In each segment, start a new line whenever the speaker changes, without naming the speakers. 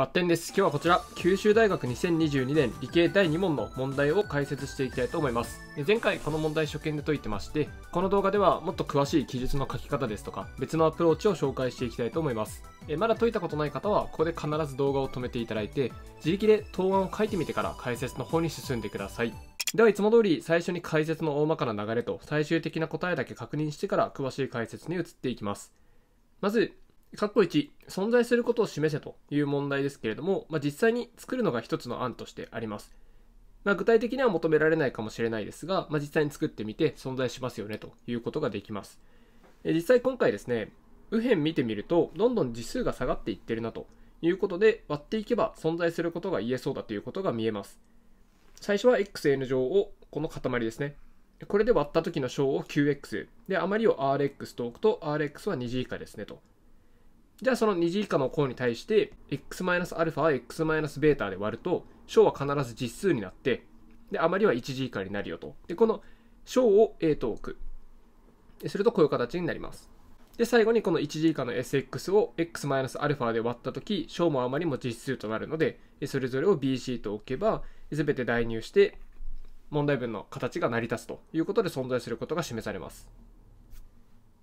バッテンです今日はこちら九州大学2022年理系第2問の問題を解説していきたいと思います前回この問題初見で解いてましてこの動画ではもっと詳しい記述の書き方ですとか別のアプローチを紹介していきたいと思いますえまだ解いたことない方はここで必ず動画を止めていただいて自力で答案を書いてみてから解説の方に進んでくださいではいつも通り最初に解説の大まかな流れと最終的な答えだけ確認してから詳しい解説に移っていきますまずかっこ1、存在することを示せという問題ですけれども、まあ、実際に作るのが一つの案としてあります。まあ、具体的には求められないかもしれないですが、まあ、実際に作ってみて存在しますよねということができます。実際今回ですね、右辺見てみると、どんどん字数が下がっていってるなということで、割っていけば存在することが言えそうだということが見えます。最初は xn 乗をこの塊ですね。これで割った時の小を qx。で、余りを rx と置くと、rx は2次以下ですねと。じゃあその2次以下の項に対して x-α は x-β で割ると小は必ず実数になってで余りは1次以下になるよとでこの小を A と置くするとこういう形になりますで最後にこの1次以下の sx を x-α で割った時小も余りも実数となるのでそれぞれを bc と置けば全て代入して問題文の形が成り立つということで存在することが示されます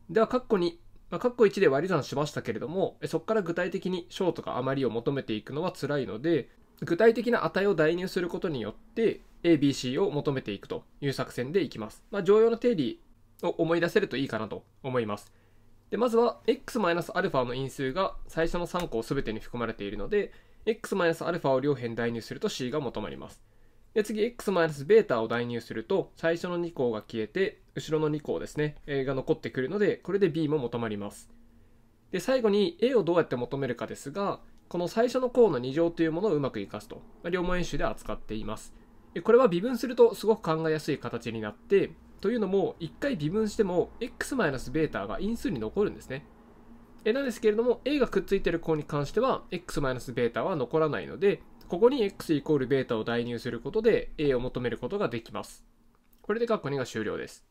では括弧にまあ、括弧1で割り算しましたけれども、そこから具体的に小とか余りを求めていくのは辛いので、具体的な値を代入することによって、ABC を求めていくという作戦でいきます。まあ、常用の定理を思い出せるといいかなと思います。で、まずは x-α の因数が最初の3項全てに含まれているので、x-α を両辺代入すると C が求まります。で、次 x-β を代入すると、最初の2項が消えて、後ろの2項ですね、えー、が残ってくるので、これで B も求まります。で、最後に A をどうやって求めるかですが、この最初の項の2乗というものをうまく活かすと、ま両問演習で扱っています。これは微分するとすごく考えやすい形になって、というのも、1回微分しても x-β が因数に残るんですね。えなんですけれども、A がくっついてる項に関しては、x-β は残らないので、ここに x イコール β を代入することで A を求めることができます。これで括弧2が終了です。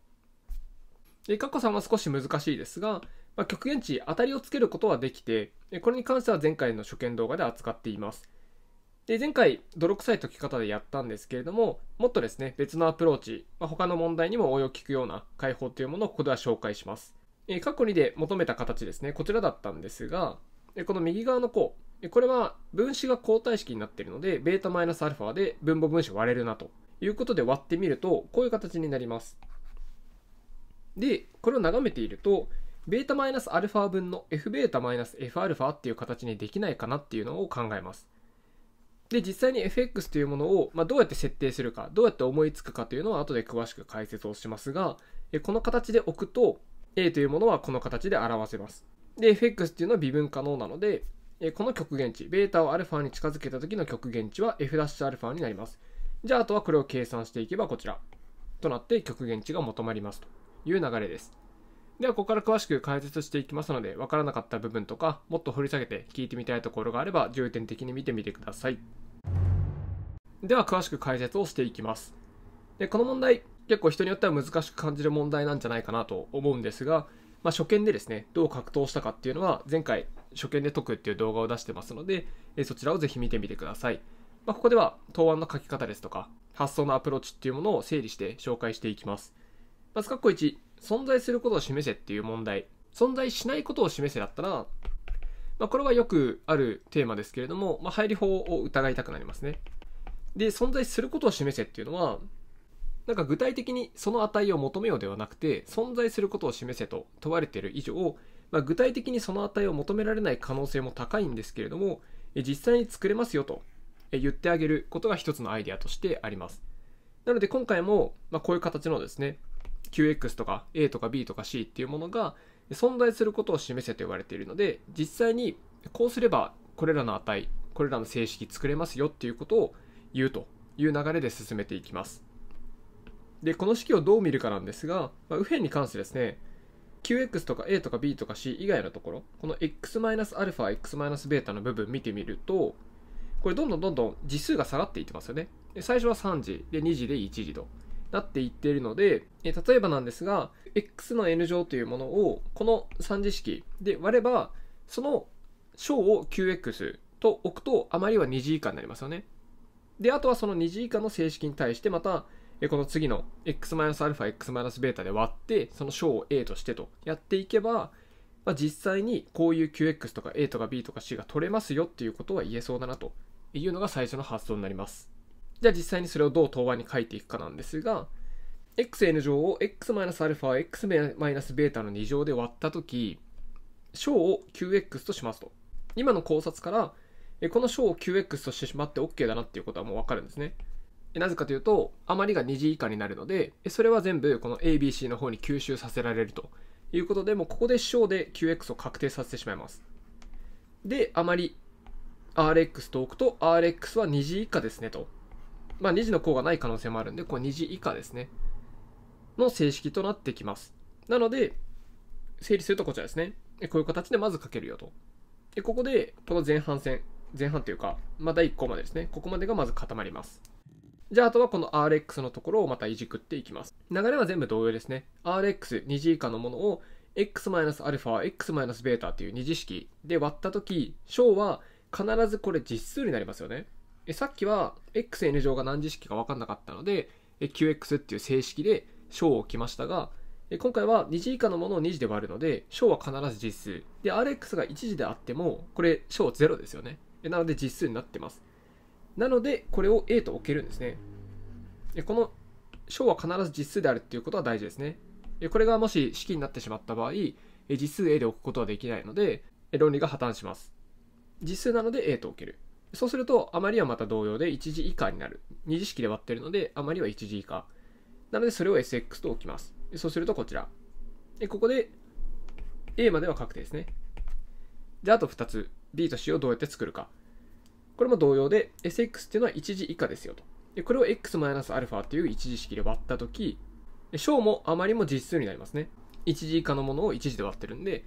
で、カッコさんは少し難しいですが、まあ、極限値当たりをつけることはできて、これに関しては前回の初見動画で扱っています。で、前回泥臭い解き方でやったんですけれども、もっとですね、別のアプローチ、まあ、他の問題にも応用効くような解法というものをここでは紹介します。え過去2で求めた形ですね、こちらだったんですが、この右側の項、これは分子が交代式になっているので、β-α で分母分子割れるなということで割ってみると、こういう形になります。で、これを眺めていると、ベータマイナスアルファ分の Fβ マイナス Fα っていう形にできないかなっていうのを考えます。で、実際に fx というものを、まあ、どうやって設定するか、どうやって思いつくかというのは後で詳しく解説をしますが、この形で置くと、a というものはこの形で表せます。で、fx っていうのは微分可能なので、この極限値、β を α に近づけた時の極限値は f'α になります。じゃあ、あとはこれを計算していけばこちらとなって極限値が求まりますと。いう流れです。では、ここから詳しく解説していきますので、分からなかった部分とか、もっと掘り下げて聞いてみたいところがあれば、重点的に見てみてください。では、詳しく解説をしていきます。で、この問題、結構人によっては難しく感じる問題なんじゃないかなと思うんですが、まあ、初見でですね、どう格闘したかっていうのは、前回、初見で解くっていう動画を出してますので、えそちらをぜひ見てみてください。まあ、ここでは、答案の書き方ですとか、発想のアプローチっていうものを整理して紹介していきます。まず、括弧1、存在することを示せっていう問題。存在しないことを示せだったら、まあ、これはよくあるテーマですけれども、まあ、入り法を疑いたくなりますね。で、存在することを示せっていうのは、なんか具体的にその値を求めようではなくて、存在することを示せと問われている以上、まあ、具体的にその値を求められない可能性も高いんですけれども、実際に作れますよと言ってあげることが一つのアイデアとしてあります。なので今回も、まこういう形のですね、QX とか A とか B とか C っていうものが存在することを示せと言われているので実際にこうすればこれらの値これらの正式作れますよっていうことを言うという流れで進めていきますでこの式をどう見るかなんですが、まあ、右辺に関してですね QX とか A とか B とか C 以外のところこの X-α、X-β の部分見てみるとこれどんどんどんどん時数が下がっていってますよねで最初は3時で2時で1時となっていっているので、え例えばなんですが、x の n 乗というものをこの3次式で割れば、その小を qx と置くと余りは2次以下になりますよね。で、あとはその2次以下の正式に対してまた、この次の x-α、x-β で割って、その小を a としてとやっていけば、まあ、実際にこういう qx とか a とか b とか c が取れますよっていうことは言えそうだなというのが最初の発想になります。じゃあ実際にそれをどう答案に書いていくかなんですが、xn 乗を x-α、x-β の2乗で割ったとき、小を qx としますと。今の考察から、この小を qx としてしまって OK だなっていうことはもうわかるんですね。なぜかというと、余りが2次以下になるので、それは全部この ABC の方に吸収させられるということで、もうここで小で qx を確定させてしまいます。で、余り rx と置くと、rx は2次以下ですねと。まあ、2次の項がない可能性もあるんで、こう2次以下ですね。の正式となってきます。なので、整理するとこちらですね。こういう形でまず書けるよと。で、ここで、この前半戦、前半というか、まあ、第1項までですね。ここまでがまず固まります。じゃあ、あとはこの Rx のところをまたいじくっていきます。流れは全部同様ですね。Rx、2次以下のものを、x-α、x-β という2次式で割ったとき、小は必ずこれ実数になりますよね。えさっきは xn 乗が何次式か分かんなかったので、qx っていう正式で小を置きましたが、え今回は2次以下のものを2次で割るので、小は必ず実数。で、rx が1次であっても、これ小0ですよね。なので実数になってます。なので、これを a と置けるんですね。この小は必ず実数であるっていうことは大事ですね。これがもし式になってしまった場合、実数 a で置くことはできないので、論理が破綻します。実数なので a と置ける。そうすると、余りはまた同様で1次以下になる。二次式で割ってるので、余りは1次以下。なので、それを SX と置きます。そうすると、こちら。で、ここで、A までは確定ですね。で、あと2つ。B と C をどうやって作るか。これも同様で、SX っていうのは1次以下ですよと。で、これを X-α っていう1次式で割ったとき、小も余りも実数になりますね。1次以下のものを1次で割ってるんで、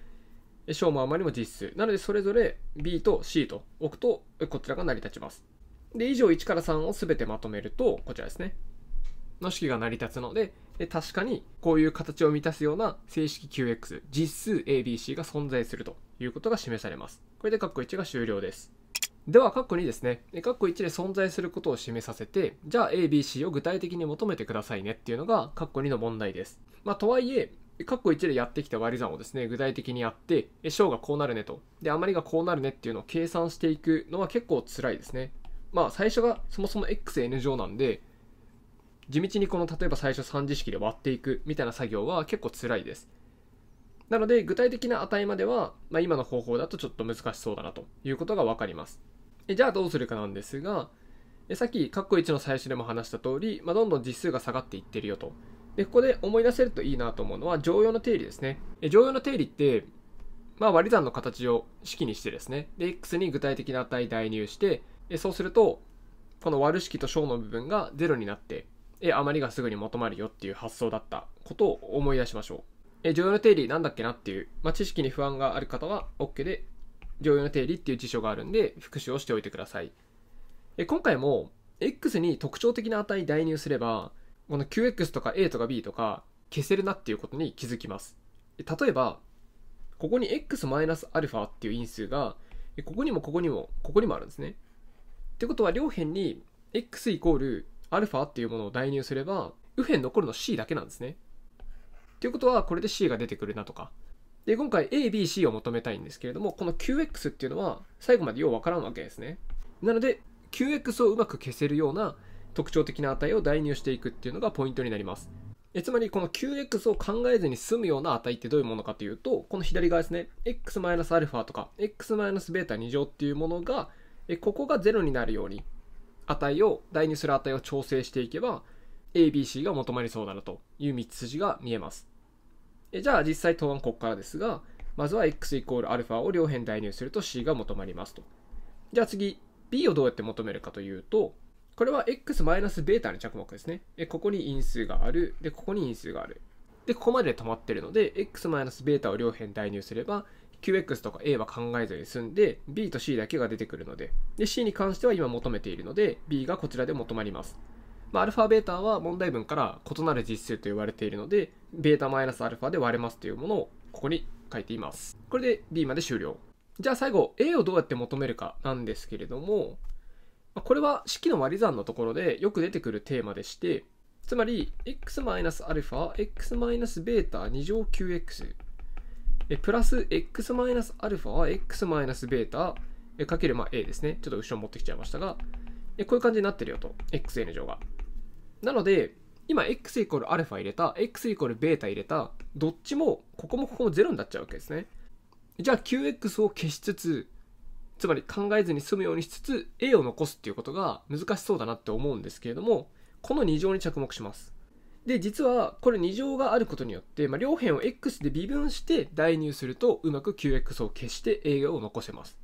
小もあまりも実数。なので、それぞれ B と C と置くと、こちらが成り立ちます。で、以上1から3を全てまとめると、こちらですね。の式が成り立つので、確かにこういう形を満たすような正式 QX、実数 ABC が存在するということが示されます。これで括弧1が終了です。では、括弧2ですね。括弧1で存在することを示させて、じゃあ ABC を具体的に求めてくださいねっていうのが括弧2の問題です。まあ、とはいえ、括弧1でやってきた割り算をですね、具体的にやって、小がこうなるねと。で、余りがこうなるねっていうのを計算していくのは結構辛いですね。まあ、最初がそもそも xn 乗なんで、地道にこの例えば最初3次式で割っていくみたいな作業は結構辛いです。なので、具体的な値までは、まあ、今の方法だとちょっと難しそうだなということが分かります。じゃあどうするかなんですが、さっき、カッコ1の最初でも話した通り、まあ、どんどん実数が下がっていってるよと。で、ここで思い出せるといいなと思うのは、常用の定理ですね。常用の定理って、まあ、割り算の形を式にしてですね、で、x に具体的な値代入して、そうすると、この割る式と小の部分が0になって、え、余りがすぐに求まるよっていう発想だったことを思い出しましょう。え、常用の定理なんだっけなっていう、まあ、知識に不安がある方は OK で、常用の定理っていう辞書があるんで、復習をしておいてください。え、今回も、x に特徴的な値代入すれば、この QX とか A とか B とか消せるなっていうことに気づきます。例えば、ここに X-α っていう因数が、ここにもここにも、ここにもあるんですね。ってことは、両辺に X イコール α っていうものを代入すれば、右辺残るの C だけなんですね。ということは、これで C が出てくるなとか。で、今回 A、B、C を求めたいんですけれども、この QX っていうのは最後までようわからんわけですね。なので、QX をうまく消せるような特徴的な値を代入していくっていうのがポイントになります。えつまりこの 9x を考えずに済むような値ってどういうものかというとこの左側ですね x-α とか x-β2 乗っていうものがえここが0になるように値を代入する値を調整していけば ABC が求まりそうだなという道筋が見えますえじゃあ実際答案ここからですがまずは x イコール α を両辺代入すると C が求まりますとじゃあ次 B をどうやって求めるかというとこれは x タに着目ですね。でここに因数がある。で、ここに因数がある。で、ここまで止まってるので、x-β を両辺代入すれば、qx とか a は考えずに済んで、b と c だけが出てくるので、で、c に関しては今求めているので、b がこちらで求まります。まあ、ータは問題文から異なる実数と言われているので、β-α で割れますというものをここに書いています。これで b まで終了。じゃあ最後、a をどうやって求めるかなんですけれども、これは式の割り算のところでよく出てくるテーマでして、つまり、x-α、x-β2 乗 9x、プラス x-α x-β かけるまあ a ですね。ちょっと後ろ持ってきちゃいましたが、こういう感じになってるよと、xn 乗が。なので、今 x イコール α 入れた、x イコール β 入れた、どっちも、ここもここも0になっちゃうわけですね。じゃあ 9x を消しつつ、つまり考えずに済むようにしつつ A を残すっていうことが難しそうだなって思うんですけれどもこの2乗に着目しますで実はこれ2乗があることによって、まあ、両辺を x で微分して代入するとうまく q x を消して A を残せます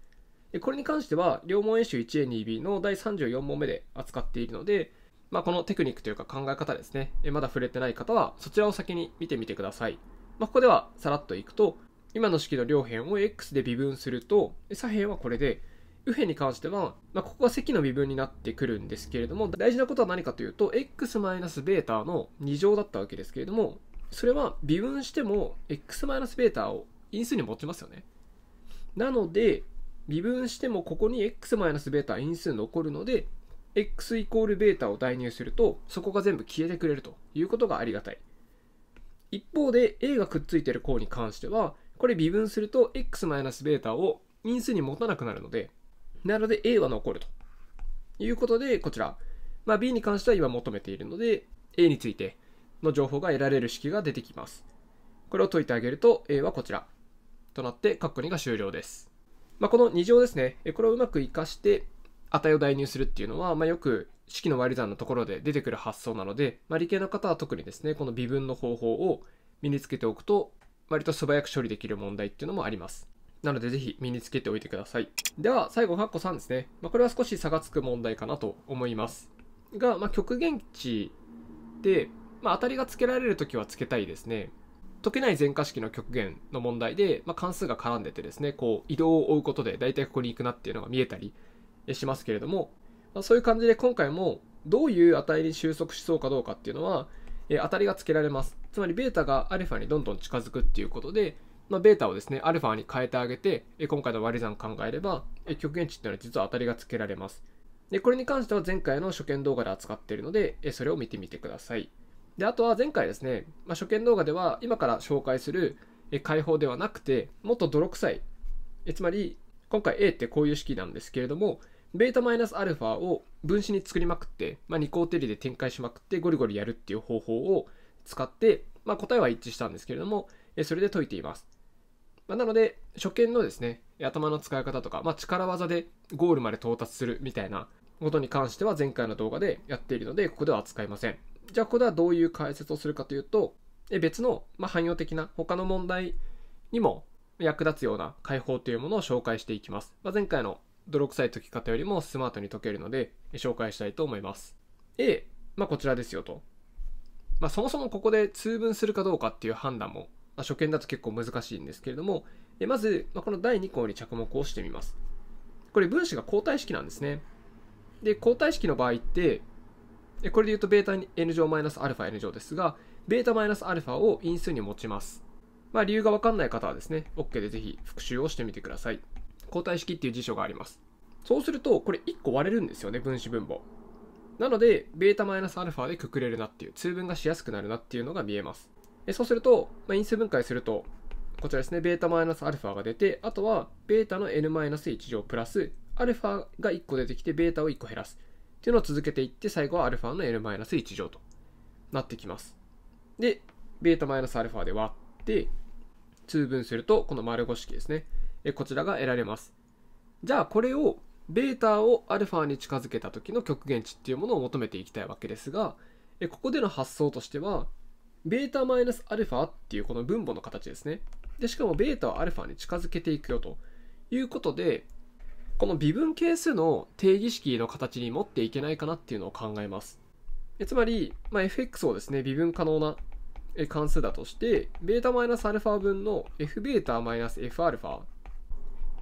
でこれに関しては両問演習 1a2b の第34問目で扱っているので、まあ、このテクニックというか考え方ですねまだ触れてない方はそちらを先に見てみてください、まあ、ここではさらっといくと今の式の両辺を x で微分すると、左辺はこれで、右辺に関しては、まあ、ここが積の微分になってくるんですけれども、大事なことは何かというと、x マイナスベータの2乗だったわけですけれども、それは微分しても x マイナスベータを因数に持ちますよね。なので、微分してもここに x マイナスベータ因数残るので、x イコールベータを代入すると、そこが全部消えてくれるということがありがたい。一方で、a がくっついてる項に関しては、これ微分すると x-β を因数に持たなくなるので、なので a は残るということで、こちら、まあ、b に関しては今求めているので、a についての情報が得られる式が出てきます。これを解いてあげると a はこちらとなって、括弧2が終了です。まあ、この2乗ですね、これをうまく活かして値を代入するっていうのは、まあ、よく式の割り算のところで出てくる発想なので、まあ、理系の方は特にですね、この微分の方法を身につけておくと割と素早く処理できる問題っていうのもあります。なのでぜひ身につけておいてください。では最後、カッコ3ですね。まあ、これは少し差がつく問題かなと思います。が、まあ、極限値で、まあ、当たりがつけられるときはつけたいですね。解けない全化式の極限の問題で、まあ、関数が絡んでてですね、こう移動を追うことで大体ここに行くなっていうのが見えたりしますけれども、まあ、そういう感じで今回もどういう値に収束しそうかどうかっていうのは、えー、当たりがつけられます。つまりベータがアルファにどんどん近づくっていうことで、まあ、ベータをですね、アルファに変えてあげて、今回の割り算考えれば、極限値っていうのは実は当たりがつけられます。で、これに関しては前回の初見動画で扱っているので、それを見てみてください。で、あとは前回ですね、まあ、初見動画では今から紹介する解放ではなくて、もっと泥臭い。つまり、今回 A ってこういう式なんですけれども、ベータマイナスアルファを分子に作りまくって、まあ、二項定理で展開しまくってゴリゴリやるっていう方法を、使って、まあ、答えは一致したんですけれども、えそれで解いています。まあ、なので、初見のですね、頭の使い方とか、まあ、力技でゴールまで到達するみたいなことに関しては前回の動画でやっているので、ここでは扱いません。じゃあ、ここではどういう解説をするかというと、別の、まあ、汎用的な他の問題にも役立つような解法というものを紹介していきます。まあ、前回の泥臭い解き方よりもスマートに解けるので、紹介したいと思います。A、まあ、こちらですよと。まあ、そもそもここで通分するかどうかっていう判断も、まあ、初見だと結構難しいんですけれども、えまず、まあ、この第2項に着目をしてみます。これ分子が交代式なんですね。で、交代式の場合って、これで言うと βn 乗マイナス -αn 乗ですが、β-α を因数に持ちます。まあ、理由がわかんない方はですね、OK でぜひ復習をしてみてください。交代式っていう辞書があります。そうすると、これ1個割れるんですよね、分子分母。なので、ベータマイナスアルファでくくれるなっていう、通分がしやすくなるなっていうのが見えます。えそうすると、まあ、因数分解すると、こちらですね、ベータマイナスアルファが出て、あとはベータの n-1 乗プラス、アルファが1個出てきて、ベータを1個減らす。っていうのを続けていって、最後はアルファの n-1 乗となってきます。で、ベータマイナスアルファで割って、通分すると、この丸5式ですね。えこちらが得られます。じゃあ、これをベータを α に近づけた時の極限値っていうものを求めていきたいわけですが、えここでの発想としては、ベータマイナス -α っていうこの分母の形ですね。で、しかもベータを α に近づけていくよということで、この微分係数の定義式の形に持っていけないかなっていうのを考えます。えつまり、まあ、fx をですね、微分可能な関数だとして、ベータマイナス -α 分の fβ-fα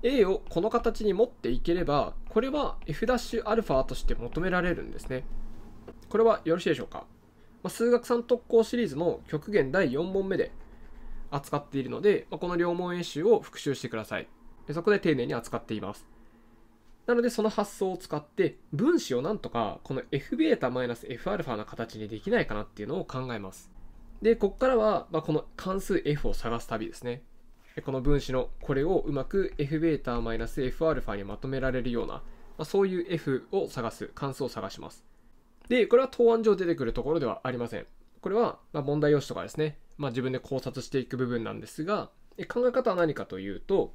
A をこの形に持っていければ、これは F'α として求められるんですね。これはよろしいでしょうか。ま数学3特攻シリーズの極限第4問目で扱っているので、まこの両問演習を復習してくださいで。そこで丁寧に扱っています。なのでその発想を使って分子をなんとかこの Fβ-Fα の形にできないかなっていうのを考えます。で、ここからは、まこの関数 f を探す旅ですね。この分子のこれをうまく Fβ-Fα にまとめられるような、まあ、そういう F を探す、関数を探します。で、これは答案上出てくるところではありません。これは、ま問題用紙とかですね、まあ、自分で考察していく部分なんですが、考え方は何かというと、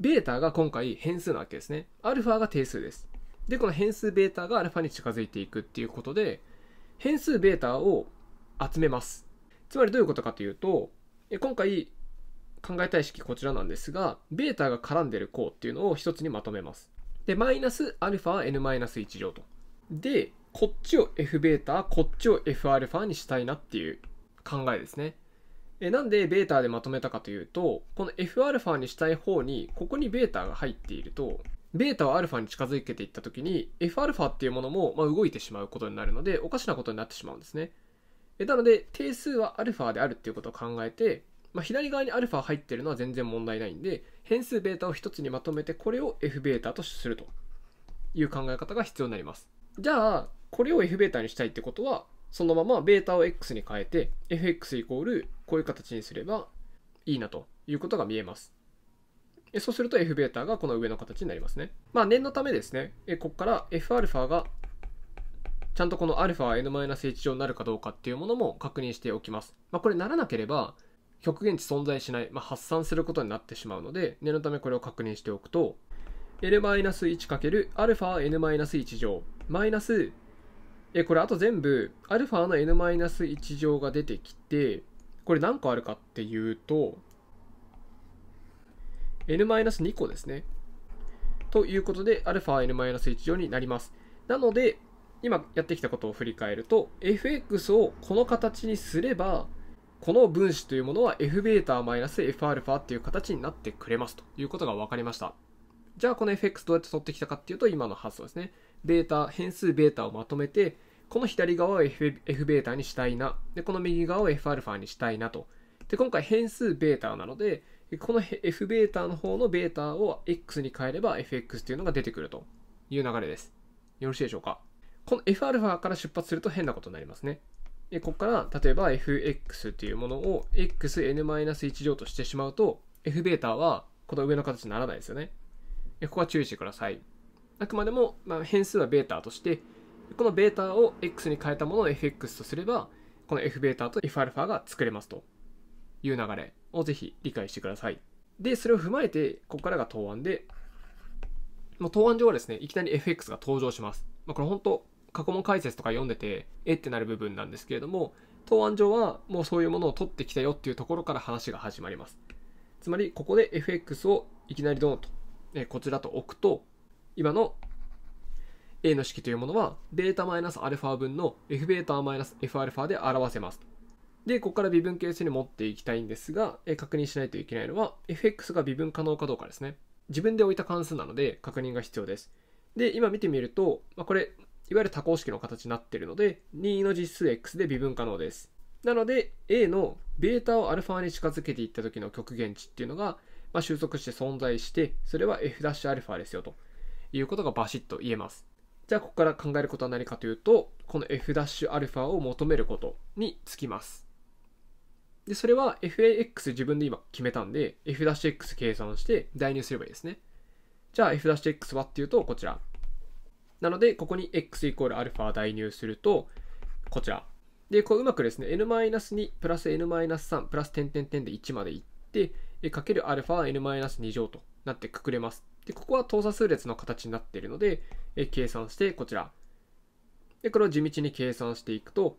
β が今回変数なわけですね。α が定数です。で、この変数 β が α に近づいていくっていうことで、変数 β を集めます。つまりどういうことかというと、今回考えたい式こちらなんですが、ベータが絡んでる項っていうのを一つにまとめます。で、マイナスアルファは n-1 乗と。で、こっちを Fβ、こっちを Fα にしたいなっていう考えですね。えなんで β でまとめたかというと、この Fα にしたい方に、ここに β が入っていると、β を α に近づけていった時に、Fα っていうものも、ま動いてしまうことになるので、おかしなことになってしまうんですね。えなので、定数は α であるっていうことを考えて、まあ、左側に α 入ってるのは全然問題ないんで、変数 β を1つにまとめて、これを fβ とするという考え方が必要になります。じゃあ、これを fβ にしたいってことは、そのまま β を x に変えて、fx イコールこういう形にすればいいなということが見えます。そうすると fβ がこの上の形になりますね。まあ念のためですね、ここから fα がちゃんとこの α n 1乗になるかどうかっていうものも確認しておきます。まあ、これならなければ、極限値存在しない、まあ、発散することになってしまうので念のためこれを確認しておくと n 1 × α n 1乗マイナスえこれあと全部 α の n-1 乗が出てきてこれ何個あるかっていうと n-2 個ですねということで αn-1 乗になりますなので今やってきたことを振り返ると fx をこの形にすればこの分子というものは Fβ-Fα っていう形になってくれますということが分かりました。じゃあこの fx どうやって取ってきたかっていうと今の発想ですね。ベータ、変数 β をまとめて、この左側を fβ にしたいな。で、この右側を fα にしたいなと。で、今回変数 β なので、この fβ の方の β を x に変えれば fx っていうのが出てくるという流れです。よろしいでしょうか。この fα から出発すると変なことになりますね。でここから例えば fx というものを xn-1 乗としてしまうと fβ はこの上の形にならないですよね。ここは注意してください。あくまでも、まあ、変数は β として、この β を x に変えたものを fx とすれば、この fβ と fα が作れますという流れをぜひ理解してください。で、それを踏まえて、ここからが答案で、答案上はですね、いきなり fx が登場します。まあ、これ本当過去問解説とか読んでて、えってなる部分なんですけれども、答案上はもうそういうものを取ってきたよっていうところから話が始まります。つまり、ここで FX をいきなりドンと、えこちらと置くと、今の A の式というものは、ベータマイナスアルファ分の Fβ マイナス Fα で表せます。で、ここから微分係数に持っていきたいんですが、え確認しないといけないのは、fx が微分可能かどうかですね。自分で置いた関数なので確認が必要です。で、今見てみると、まあ、これ、いわゆる多項式の形になっているので、任意の実数 x で微分可能です。なので、A の β を α に近づけていった時の極限値っていうのが、まあ、収束して存在して、それは f'α ですよということがバシッと言えます。じゃあ、ここから考えることは何かというと、この f'α を求めることにつきます。で、それは fax 自分で今決めたんで、f'x 計算して代入すればいいですね。じゃあ f'x はっていうと、こちら。なので、ここに x イコール α 代入すると、こちら。で、こううまくですね、n-2 プラス n-3 プラス点点点で1までいって、かける α は n-2 乗となってくくれます。で、ここは等差数列の形になっているので、計算して、こちら。で、これを地道に計算していくと、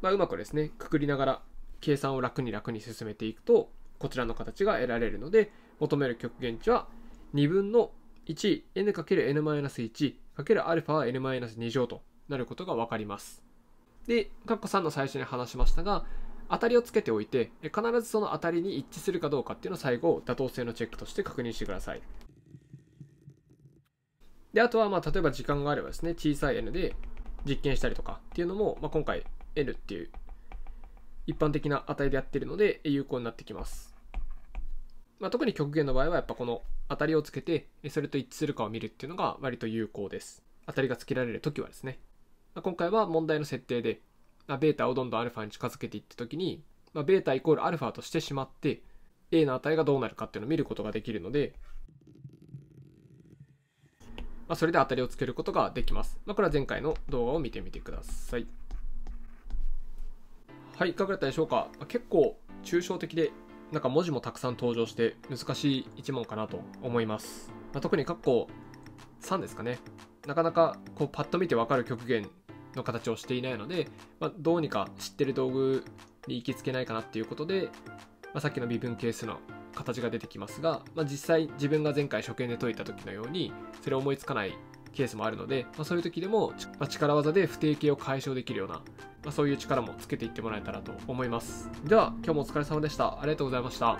まあ、うまくですね、くくりながら計算を楽に楽に進めていくと、こちらの形が得られるので、求める極限値は2分の 1n×n-1 かける α は n-2 乗となることが分かります。で、カッコ3の最初に話しましたが、当たりをつけておいて、必ずその当たりに一致するかどうかっていうのを最後、妥当性のチェックとして確認してください。で、あとは、まあ、例えば時間があればですね、小さい n で実験したりとかっていうのも、まあ、今回 n っていう一般的な値でやってるので有効になってきます。まあ、特に極限の場合はやっぱこの当たりをつけて、それと一致するかを見るっていうのが割と有効です。当たりがつけられる時はですね。まあ、今回は問題の設定で、まあ、ベータをどんどん α に近づけていった時に、まあ、ベータイコール α としてしまって、A の値がどうなるかっていうのを見ることができるので、まあ、それで当たりをつけることができます。まあ、これは前回の動画を見てみてください。はい、いかがだったでしょうか。結構抽象的でなんか文字もたくさん登場して難しい一問かなと思います。まあ、特に括弧3ですかね。なかなかこうパッと見てわかる極限の形をしていないので、まあ、どうにか知ってる道具に行きつけないかなっていうことで、まあ、さっきの微分係数の形が出てきますが、まあ、実際自分が前回初見で解いた時のようにそれを思いつかないケースもあるので、まあ、そういう時でも、まあ、力技で不定形を解消できるような、まあ、そういう力もつけていってもらえたらと思います。では、今日もお疲れ様でした。ありがとうございました。